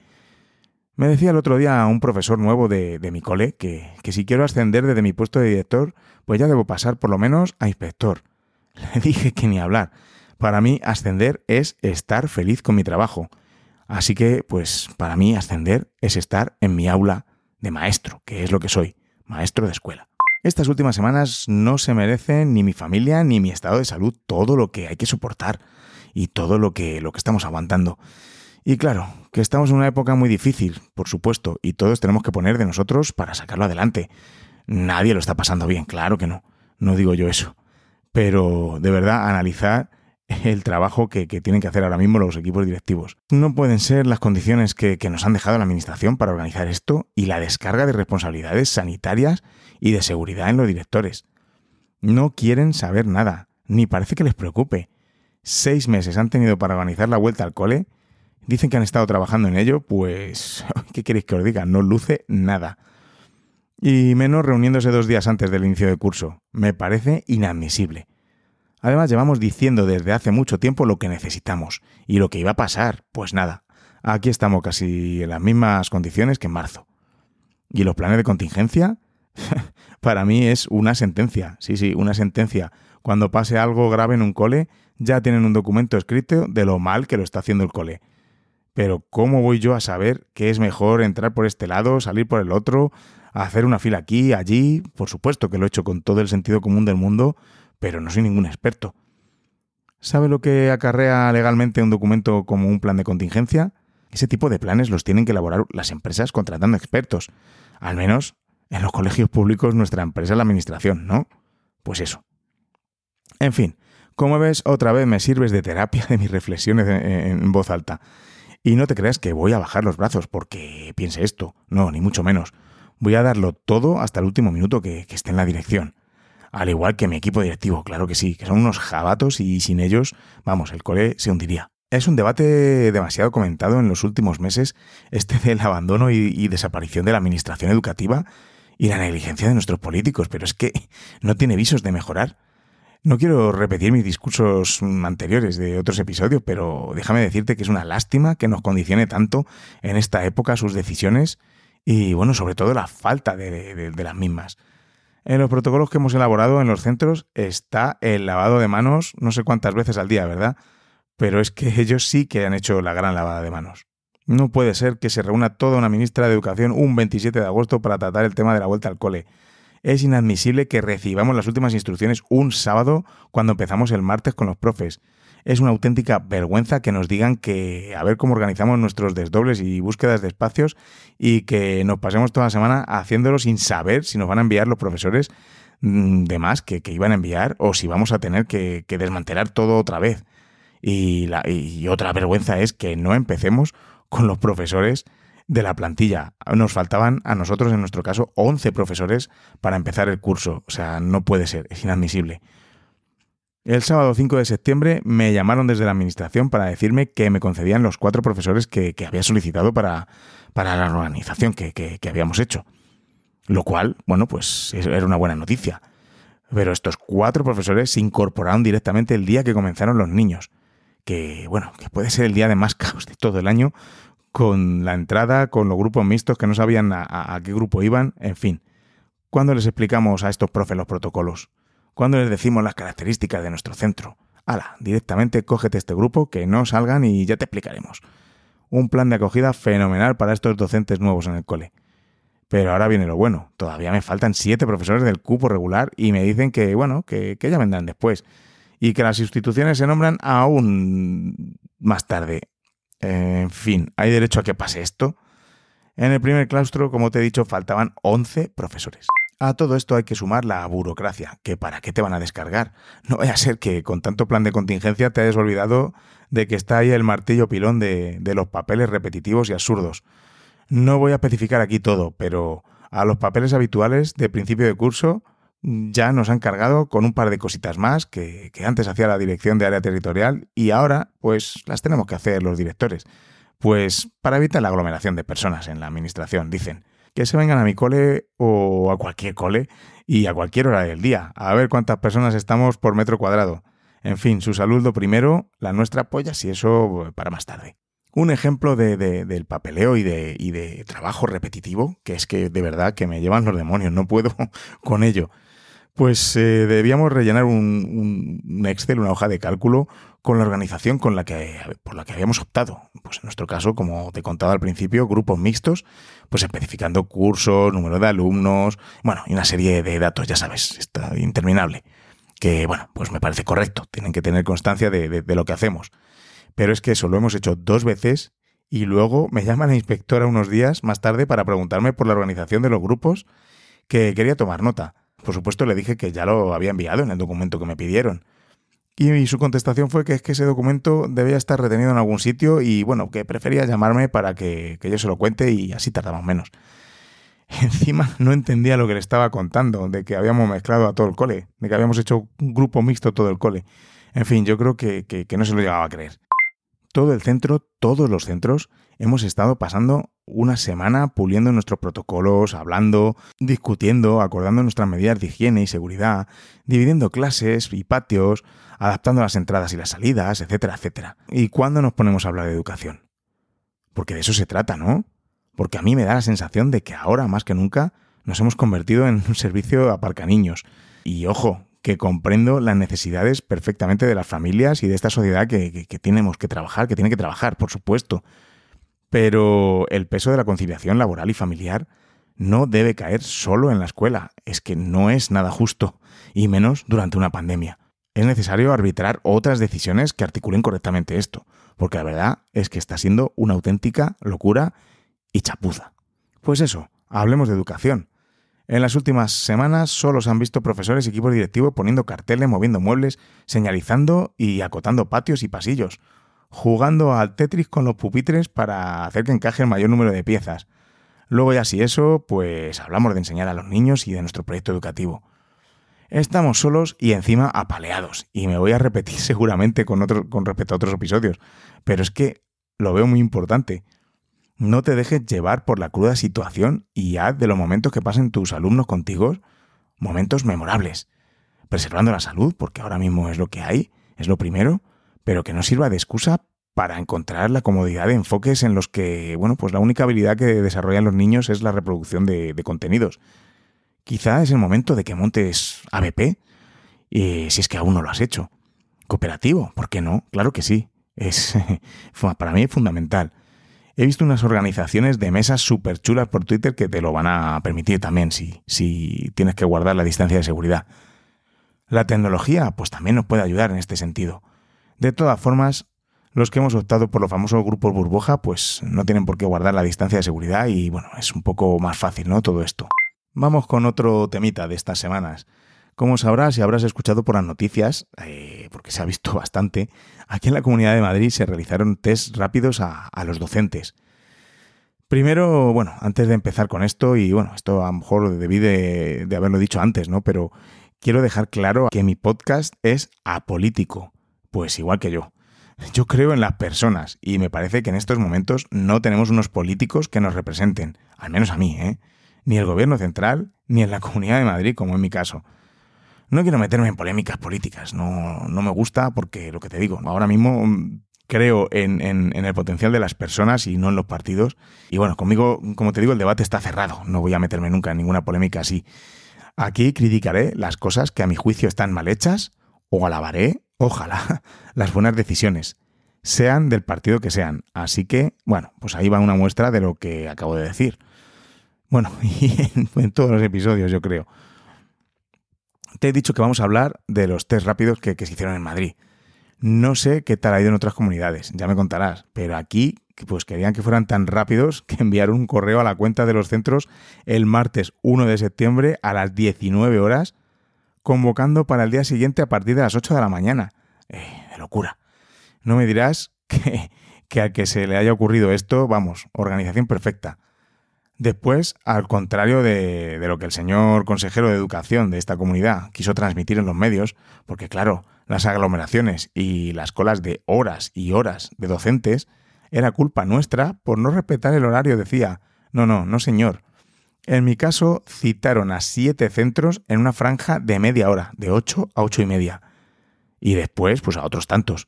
Me decía el otro día un profesor nuevo de, mi cole que, que si quiero ascender desde mi puesto de director, pues ya debo pasar por lo menos a inspector. Le dije que ni hablar. Para mí ascender es estar feliz con mi trabajo Así que, pues para mí ascender es estar en mi aula de maestro, que es lo que soy, maestro de escuela. Estas últimas semanas no se merecen ni mi familia ni mi estado de salud todo lo que hay que soportar y todo lo que, lo que estamos aguantando. Y claro, que estamos en una época muy difícil, por supuesto, y todos tenemos que poner de nosotros para sacarlo adelante. Nadie lo está pasando bien, claro que no, no digo yo eso. Pero de verdad, analizar el trabajo que, tienen que hacer ahora mismo los equipos directivos. No pueden ser las condiciones que, que nos han dejado la Administración para organizar esto y la descarga de responsabilidades sanitarias y de seguridad en los directores. No quieren saber nada, ni parece que les preocupe. Seis meses han tenido para organizar la vuelta al cole. Dicen que han estado trabajando en ello, pues, ¿qué queréis que os diga? No luce nada. Y menos reuniéndose dos días antes del inicio de curso. Me parece inadmisible. Además, llevamos diciendo desde hace mucho tiempo lo que necesitamos y lo que iba a pasar. Pues nada, aquí estamos casi en las mismas condiciones que en marzo. ¿Y los planes de contingencia? Para mí es una sentencia, sí, sí, una sentencia. Cuando pase algo grave en un cole, ya tienen un documento escrito de lo mal que lo está haciendo el cole. Pero ¿cómo voy yo a saber que es mejor entrar por este lado, salir por el otro, hacer una fila aquí, allí? Por supuesto que lo he hecho con todo el sentido común del mundo, pero no soy ningún experto. ¿Sabe lo que acarrea legalmente un documento como un plan de contingencia? Ese tipo de planes los tienen que elaborar las empresas contratando expertos. Al menos en los colegios públicos nuestra empresa la administración, ¿no? Pues eso. En fin, como ves, otra vez me sirves de terapia de mis reflexiones en voz alta. Y no te creas que voy a bajar los brazos porque piense esto, no, ni mucho menos. Voy a darlo todo hasta el último minuto que esté en la dirección al igual que mi equipo directivo, claro que sí, que son unos jabatos y sin ellos, vamos, el cole se hundiría. Es un debate demasiado comentado en los últimos meses, este del abandono y, desaparición de la administración educativa y la negligencia de nuestros políticos, pero es que no tiene visos de mejorar. No quiero repetir mis discursos anteriores de otros episodios, pero déjame decirte que es una lástima que nos condicione tanto en esta época sus decisiones y, bueno, sobre todo la falta de las mismas. En los protocolos que hemos elaborado en los centros está el lavado de manos no sé cuántas veces al día, ¿verdad? Pero es que ellos sí que han hecho la gran lavada de manos. No puede ser que se reúna toda una ministra de Educación un 27 de agosto para tratar el tema de la vuelta al cole. Es inadmisible que recibamos las últimas instrucciones un sábado cuando empezamos el martes con los profes. Es una auténtica vergüenza que nos digan que a ver cómo organizamos nuestros desdobles y búsquedas de espacios y que nos pasemos toda la semana haciéndolo sin saber si nos van a enviar los profesores mm, de más que, iban a enviar o si vamos a tener que, desmantelar todo otra vez. Y, la, y otra vergüenza es que no empecemos con los profesores de la plantilla. Nos faltaban a nosotros, en nuestro caso, 11 profesores para empezar el curso. O sea, no puede ser, es inadmisible. El sábado 5 de septiembre me llamaron desde la administración para decirme que me concedían los cuatro profesores que, había solicitado para, para la organización que, habíamos hecho. Lo cual, bueno, pues era una buena noticia. Pero estos cuatro profesores se incorporaron directamente el día que comenzaron los niños. Que, bueno, que puede ser el día de más caos de todo el año, con la entrada, con los grupos mixtos que no sabían a, qué grupo iban, en fin. ¿Cuándo les explicamos a estos profes los protocolos? cuando les decimos las características de nuestro centro. Hala, directamente cógete este grupo, que no salgan y ya te explicaremos. Un plan de acogida fenomenal para estos docentes nuevos en el cole. Pero ahora viene lo bueno. Todavía me faltan siete profesores del cupo regular y me dicen que, bueno, que, que ya vendrán después. Y que las instituciones se nombran aún más tarde. En fin, ¿hay derecho a que pase esto? En el primer claustro, como te he dicho, faltaban 11 profesores. A todo esto hay que sumar la burocracia, que para qué te van a descargar. No vaya a ser que con tanto plan de contingencia te hayas olvidado de que está ahí el martillo pilón de, los papeles repetitivos y absurdos. No voy a especificar aquí todo, pero a los papeles habituales de principio de curso mm, ya nos han cargado con un par de cositas más que, que, antes hacía la dirección de área territorial y ahora pues las tenemos que hacer los directores. Pues para evitar la aglomeración de personas en la administración, dicen que se vengan a mi cole o a cualquier cole y a cualquier hora del día, a ver cuántas personas estamos por metro cuadrado. En fin, su salud lo primero, la nuestra pollas pues y eso eh, para más tarde. Un ejemplo de, del papeleo y de, trabajo repetitivo, que es que de verdad que me llevan los demonios, no puedo con ello. Pues eh, debíamos rellenar un, un, Excel, una hoja de cálculo, con la organización con la que, por la que habíamos optado. Pues en nuestro caso, como te contaba al principio, grupos mixtos, pues especificando cursos, número de alumnos, bueno, y una serie de datos, ya sabes, está interminable. Que bueno, pues me parece correcto, tienen que tener constancia de, de lo que hacemos. Pero es que eso lo hemos hecho dos veces y luego me llama la inspectora unos días más tarde para preguntarme por la organización de los grupos que quería tomar nota. Por supuesto le dije que ya lo había enviado en el documento que me pidieron y su contestación fue que es que ese documento debía estar retenido en algún sitio y bueno, que prefería llamarme para que, que yo se lo cuente y así tardamos menos. Encima no entendía lo que le estaba contando, de que habíamos mezclado a todo el cole, de que habíamos hecho un grupo mixto todo el cole. En fin, yo creo que, que, que no se lo llegaba a creer. Todo el centro, todos los centros, hemos estado pasando una semana puliendo nuestros protocolos, hablando, discutiendo, acordando nuestras medidas de higiene y seguridad, dividiendo clases y patios, adaptando las entradas y las salidas, etcétera, etcétera. ¿Y cuándo nos ponemos a hablar de educación? Porque de eso se trata, ¿no? Porque a mí me da la sensación de que ahora, más que nunca, nos hemos convertido en un servicio niños. Y ojo, que comprendo las necesidades perfectamente de las familias y de esta sociedad que, que tenemos que trabajar, que tiene que trabajar, por supuesto. Pero el peso de la conciliación laboral y familiar no debe caer solo en la escuela. Es que no es nada justo, y menos durante una pandemia es necesario arbitrar otras decisiones que articulen correctamente esto, porque la verdad es que está siendo una auténtica locura y chapuza. Pues eso, hablemos de educación. En las últimas semanas solo se han visto profesores y equipos directivos poniendo carteles, moviendo muebles, señalizando y acotando patios y pasillos, jugando al Tetris con los pupitres para hacer que encaje el mayor número de piezas. Luego ya si eso, pues hablamos de enseñar a los niños y de nuestro proyecto educativo. Estamos solos y encima apaleados. Y me voy a repetir seguramente con, con respecto a otros episodios. Pero es que lo veo muy importante. No te dejes llevar por la cruda situación y haz de los momentos que pasen tus alumnos contigo momentos memorables. Preservando la salud, porque ahora mismo es lo que hay, es lo primero, pero que no sirva de excusa para encontrar la comodidad de enfoques en los que, bueno, pues la única habilidad que desarrollan los niños es la reproducción de contenidos. Quizá es el momento de que montes ABP, y eh, si es que aún no lo has hecho. Cooperativo, ¿por qué no? Claro que sí. Es para mí es fundamental. He visto unas organizaciones de mesas súper chulas por Twitter que te lo van a permitir también si, si tienes que guardar la distancia de seguridad. La tecnología pues también nos puede ayudar en este sentido. De todas formas, los que hemos optado por los famosos grupos burbuja pues no tienen por qué guardar la distancia de seguridad y bueno, es un poco más fácil, ¿no? Todo esto. Vamos con otro temita de estas semanas. Como sabrás y habrás escuchado por las noticias, eh, porque se ha visto bastante, aquí en la Comunidad de Madrid se realizaron test rápidos a, los docentes. Primero, bueno, antes de empezar con esto, y bueno, esto a lo mejor debí de haberlo dicho antes, ¿no? Pero quiero dejar claro que mi podcast es apolítico, pues igual que yo. Yo creo en las personas y me parece que en estos momentos no tenemos unos políticos que nos representen, al menos a mí, ¿eh? ni el gobierno central, ni en la Comunidad de Madrid, como en mi caso. No quiero meterme en polémicas políticas, no, me gusta porque lo que te digo, ahora mismo mm, creo en, en, el potencial de las personas y no en los partidos. Y bueno, conmigo, como te digo, el debate está cerrado. No voy a meterme nunca en ninguna polémica así. Aquí criticaré las cosas que a mi juicio están mal hechas o alabaré, ojalá, las buenas decisiones, sean del partido que sean. Así que, bueno, pues ahí va una muestra de lo que acabo de decir. Bueno, y en, todos los episodios, yo creo. Te he dicho que vamos a hablar de los test rápidos que, se hicieron en Madrid. No sé qué tal ha ido en otras comunidades, ya me contarás, pero aquí pues querían que fueran tan rápidos que enviaron un correo a la cuenta de los centros el martes 1 de septiembre a las 19 horas, convocando para el día siguiente a partir de las 8 de la mañana. Eh, de locura. No me dirás que, que al que se le haya ocurrido esto, vamos, organización perfecta. Después, al contrario de, lo que el señor consejero de educación de esta comunidad quiso transmitir en los medios, porque claro, las aglomeraciones y las colas de horas y horas de docentes era culpa nuestra por no respetar el horario, decía. No, no, no señor. En mi caso, citaron a siete centros en una franja de media hora, de ocho a ocho y media. Y después, pues a otros tantos.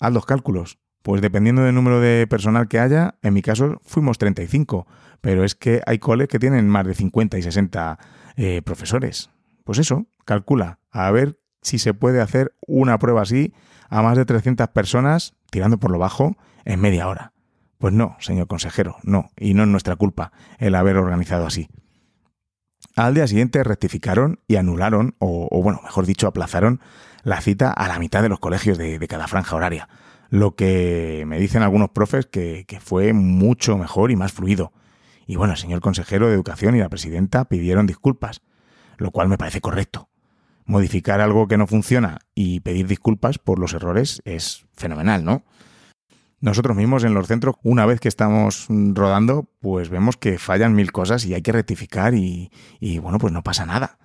Haz los cálculos. Pues dependiendo del número de personal que haya, en mi caso fuimos 35, pero es que hay colegios que tienen más de 50 y 60 eh, profesores. Pues eso, calcula, a ver si se puede hacer una prueba así a más de 300 personas, tirando por lo bajo, en media hora. Pues no, señor consejero, no, y no es nuestra culpa el haber organizado así. Al día siguiente rectificaron y anularon, o, bueno, mejor dicho, aplazaron la cita a la mitad de los colegios de cada franja horaria lo que me dicen algunos profes que, fue mucho mejor y más fluido. Y bueno, el señor consejero de Educación y la presidenta pidieron disculpas, lo cual me parece correcto. Modificar algo que no funciona y pedir disculpas por los errores es fenomenal, ¿no? Nosotros mismos en los centros, una vez que estamos rodando, pues vemos que fallan mil cosas y hay que rectificar y, y bueno, pues no pasa nada.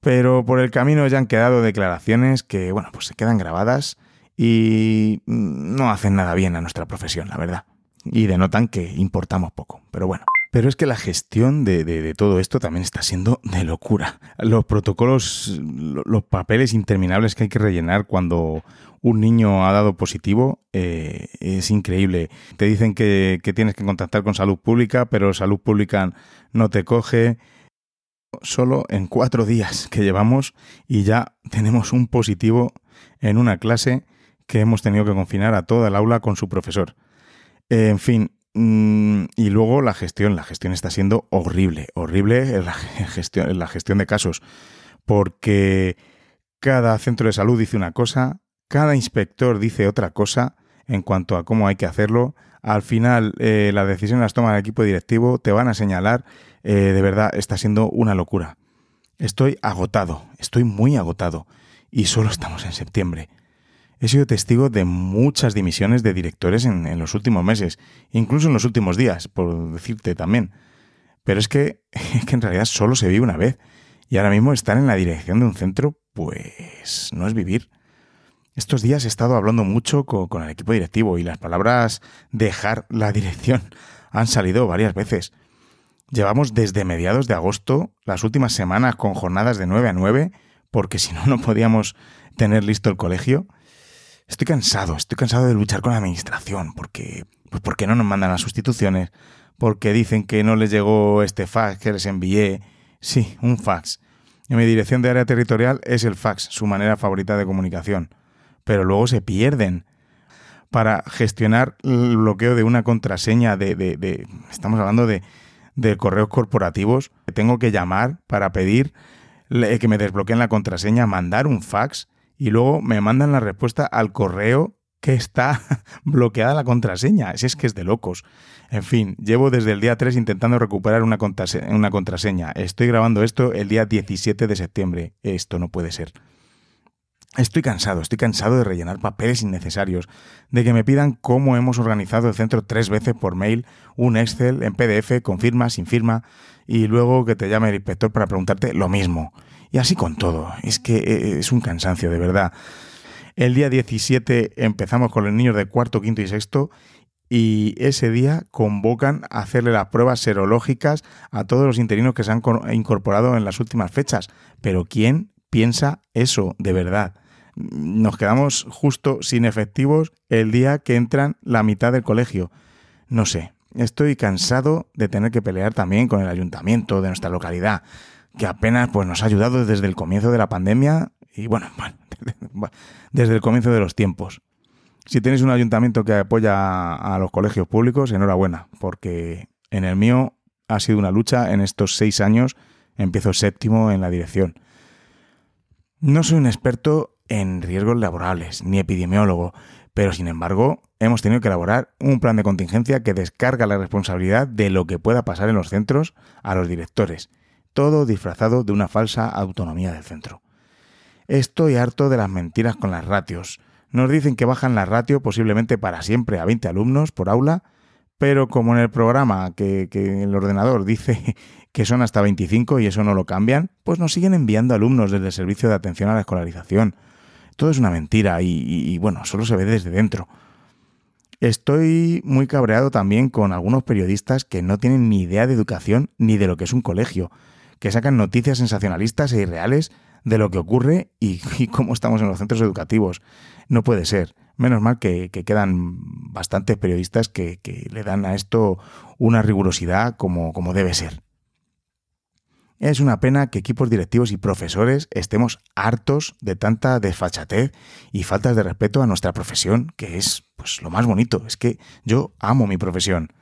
Pero por el camino ya han quedado declaraciones que, bueno, pues se quedan grabadas y mm, no hacen nada bien a nuestra profesión, la verdad. Y denotan que importamos poco, pero bueno. Pero es que la gestión de, todo esto también está siendo de locura. Los protocolos, los papeles interminables que hay que rellenar cuando un niño ha dado positivo eh, es increíble. Te dicen que tienes que contactar con salud pública, pero salud pública no te coge solo en cuatro días que llevamos y ya tenemos un positivo en una clase que hemos tenido que confinar a toda el aula con su profesor. En fin, mm, y luego la gestión. La gestión está siendo horrible, horrible la gestión, de casos, porque cada centro de salud dice una cosa, cada inspector dice otra cosa en cuanto a cómo hay que hacerlo. Al final, eh, las decisiones las toma el equipo directivo, te van a señalar. Eh, de verdad, está siendo una locura. Estoy agotado, estoy muy agotado. Y solo estamos en septiembre. He sido testigo de muchas dimisiones de directores en, los últimos meses, incluso en los últimos días, por decirte también. Pero es que, en realidad solo se vive una vez. Y ahora mismo estar en la dirección de un centro, pues no es vivir. Estos días he estado hablando mucho con, con el equipo directivo y las palabras dejar la dirección han salido varias veces. Llevamos desde mediados de agosto las últimas semanas con jornadas de 9 a 9, porque si no, no podíamos tener listo el colegio. Estoy cansado, estoy cansado de luchar con la administración, porque, pues no nos mandan las sustituciones, porque dicen que no les llegó este fax que les envié. Sí, un fax. En mi dirección de área territorial es el fax, su manera favorita de comunicación. Pero luego se pierden. Para gestionar el bloqueo de una contraseña de... estamos hablando de, de correos corporativos. Tengo que llamar para pedir que me desbloqueen la contraseña, mandar un fax y luego me mandan la respuesta al correo que está bloqueada la contraseña. Si es que es de locos. En fin, llevo desde el día 3 intentando recuperar una, una contraseña. Estoy grabando esto el día 17 de septiembre. Esto no puede ser. Estoy cansado, estoy cansado de rellenar papeles innecesarios, de que me pidan cómo hemos organizado el centro tres veces por mail, un Excel en PDF con firma, sin firma, y luego que te llame el inspector para preguntarte lo mismo. Y así con todo, es que eh, eh, es un cansancio de verdad. El día 17 empezamos con los niños de cuarto, quinto y sexto y ese día convocan a hacerle las pruebas serológicas a todos los interinos que se han incorporado en las últimas fechas. Pero ¿quién piensa eso de verdad? Nos quedamos justo sin efectivos el día que entran la mitad del colegio. No sé, estoy cansado de tener que pelear también con el ayuntamiento de nuestra localidad, que apenas pues, nos ha ayudado desde el comienzo de la pandemia y bueno, desde el comienzo de los tiempos. Si tenéis un ayuntamiento que apoya a los colegios públicos, enhorabuena, porque en el mío ha sido una lucha en estos seis años, empiezo séptimo en la dirección. No soy un experto en riesgos laborales, ni epidemiólogo, pero sin embargo hemos tenido que elaborar un plan de contingencia que descarga la responsabilidad de lo que pueda pasar en los centros a los directores todo disfrazado de una falsa autonomía del centro. Estoy harto de las mentiras con las ratios. Nos dicen que bajan la ratio posiblemente para siempre a 20 alumnos por aula, pero como en el programa que, el ordenador dice que son hasta 25 y eso no lo cambian, pues nos siguen enviando alumnos desde el servicio de atención a la escolarización. Todo es una mentira y bueno, solo se ve desde dentro. Estoy muy cabreado también con algunos periodistas que no tienen ni idea de educación ni de lo que es un colegio que sacan noticias sensacionalistas e irreales de lo que ocurre y, cómo estamos en los centros educativos. No puede ser. Menos mal que, quedan bastantes periodistas que, le dan a esto una rigurosidad como, como debe ser. Es una pena que equipos directivos y profesores estemos hartos de tanta desfachatez y faltas de respeto a nuestra profesión, que es pues, lo más bonito. Es que yo amo mi profesión.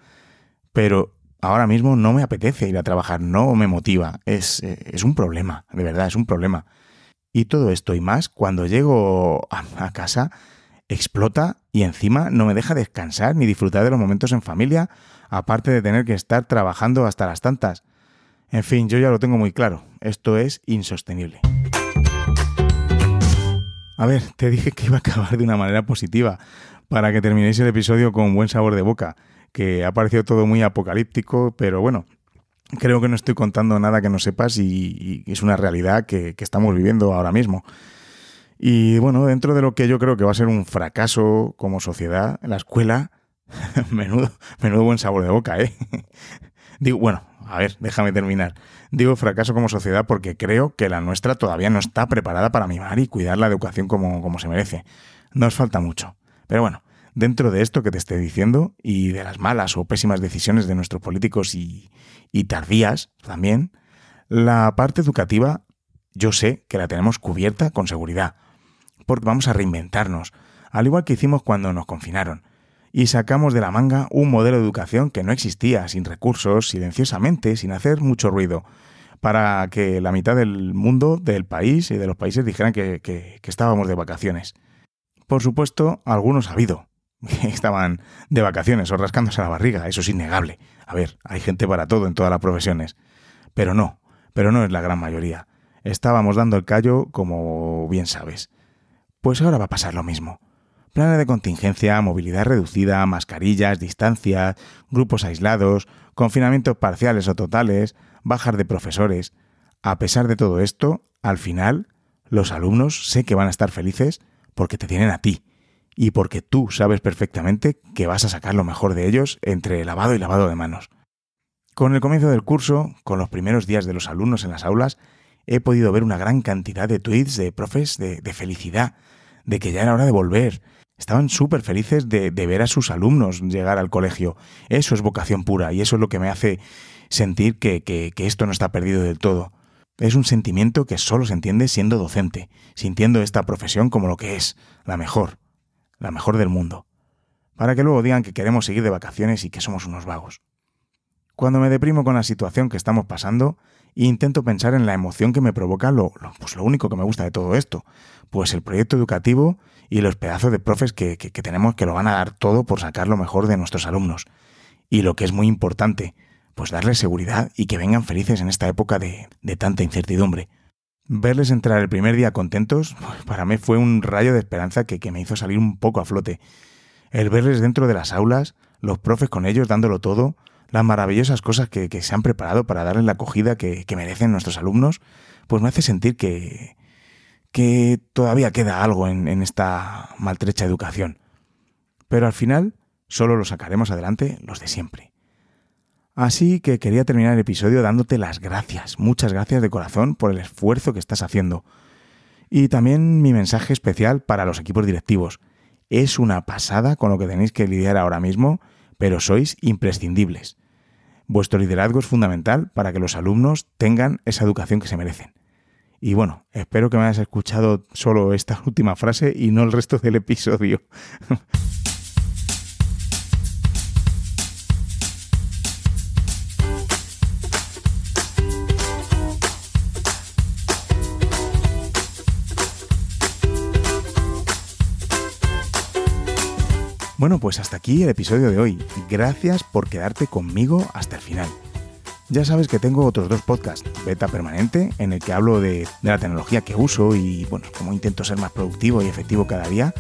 Pero ahora mismo no me apetece ir a trabajar, no me motiva. Eh, es, un problema, de verdad, es un problema. Y todo esto y más, cuando llego a, a casa, explota y encima no me deja descansar ni disfrutar de los momentos en familia, aparte de tener que estar trabajando hasta las tantas. En fin, yo ya lo tengo muy claro, esto es insostenible. A ver, te dije que iba a acabar de una manera positiva, para que terminéis el episodio con buen sabor de boca que ha parecido todo muy apocalíptico, pero bueno, creo que no estoy contando nada que no sepas y, es una realidad que, estamos viviendo ahora mismo. Y bueno, dentro de lo que yo creo que va a ser un fracaso como sociedad, la escuela, menudo, menudo buen sabor de boca, ¿eh? Digo, bueno, a ver, déjame terminar. Digo fracaso como sociedad porque creo que la nuestra todavía no está preparada para mimar y cuidar la educación como se merece. Nos falta mucho. Pero bueno, dentro de esto que te estoy diciendo y de las malas o pésimas decisiones de nuestros políticos y, tardías también, la parte educativa yo sé que la tenemos cubierta con seguridad, porque vamos a reinventarnos, al igual que hicimos cuando nos confinaron, y sacamos de la manga un modelo de educación que no existía, sin recursos, silenciosamente, sin hacer mucho ruido, para que la mitad del mundo, del país y de los países dijeran que estábamos de vacaciones. Por supuesto, algunos ha habido, estaban de vacaciones o rascándose la barriga, eso es innegable. A ver, hay gente para todo en todas las profesiones. Pero no, pero no es la gran mayoría. Estábamos dando el callo, como bien sabes. Pues ahora va a pasar lo mismo. Planes de contingencia, movilidad reducida, mascarillas, distancia, grupos aislados, confinamientos parciales o totales, bajas de profesores. A pesar de todo esto, al final, los alumnos sé que van a estar felices porque te tienen a ti y porque tú sabes perfectamente que vas a sacar lo mejor de ellos entre lavado y lavado de manos. Con el comienzo del curso, con los primeros días de los alumnos en las aulas, he podido ver una gran cantidad de tweets de profes de, felicidad, de que ya era hora de volver. Estaban súper felices de, ver a sus alumnos llegar al colegio. Eso es vocación pura y eso es lo que me hace sentir que, esto no está perdido del todo. Es un sentimiento que solo se entiende siendo docente, sintiendo esta profesión como lo que es, la mejor, la mejor del mundo, para que luego digan que queremos seguir de vacaciones y que somos unos vagos. Cuando me deprimo con la situación que estamos pasando, e intento pensar en la emoción que me provoca lo, pues lo único que me gusta de todo esto, pues el proyecto educativo y los pedazos de profes que, tenemos que lo van a dar todo por sacar lo mejor de nuestros alumnos. Y lo que es muy importante, pues darles seguridad y que vengan felices en esta época de tanta incertidumbre. Verles entrar el primer día contentos, para mí fue un rayo de esperanza que, me hizo salir un poco a flote. El verles dentro de las aulas, los profes con ellos dándolo todo, las maravillosas cosas que, se han preparado para darles la acogida que, merecen nuestros alumnos, pues me hace sentir que, todavía queda algo en, en esta maltrecha educación. Pero al final solo lo sacaremos adelante los de siempre. Así que quería terminar el episodio dándote las gracias, muchas gracias de corazón por el esfuerzo que estás haciendo. Y también mi mensaje especial para los equipos directivos. Es una pasada con lo que tenéis que lidiar ahora mismo, pero sois imprescindibles. Vuestro liderazgo es fundamental para que los alumnos tengan esa educación que se merecen. Y bueno, espero que me hayas escuchado solo esta última frase y no el resto del episodio. Bueno, pues hasta aquí el episodio de hoy. Gracias por quedarte conmigo hasta el final. Ya sabes que tengo otros dos podcasts, Beta Permanente, en el que hablo de, la tecnología que uso y bueno, cómo intento ser más productivo y efectivo cada día.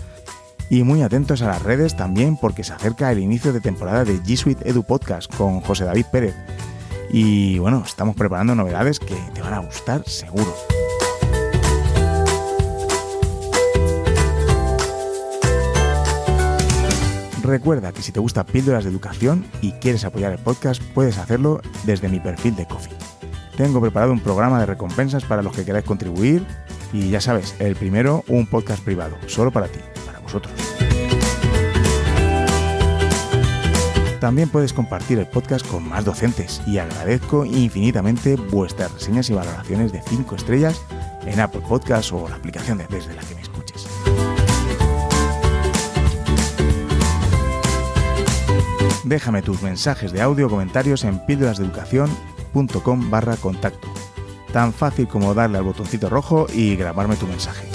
Y muy atentos a las redes también porque se acerca el inicio de temporada de G Suite Edu Podcast con José David Pérez. Y bueno, estamos preparando novedades que te van a gustar seguro. Recuerda que si te gustan Píldoras de Educación y quieres apoyar el podcast, puedes hacerlo desde mi perfil de Coffee. Tengo preparado un programa de recompensas para los que queráis contribuir y ya sabes, el primero un podcast privado, solo para ti, para vosotros. También puedes compartir el podcast con más docentes y agradezco infinitamente vuestras reseñas y valoraciones de 5 estrellas en Apple Podcasts o la aplicación desde la que me Déjame tus mensajes de audio o comentarios en píldorasdeeducación.com barra contacto. Tan fácil como darle al botoncito rojo y grabarme tu mensaje.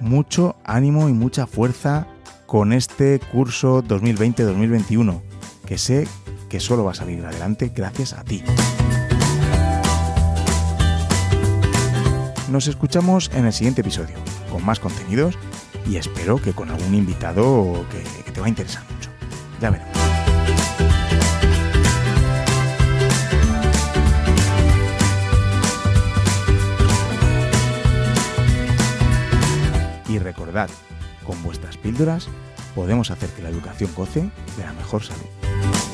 Mucho ánimo y mucha fuerza con este curso 2020-2021, que sé que solo va a salir adelante gracias a ti. Nos escuchamos en el siguiente episodio con más contenidos y espero que con algún invitado que, te va a interesar mucho. Ya veremos. Y recordad, con vuestras píldoras podemos hacer que la educación goce de la mejor salud.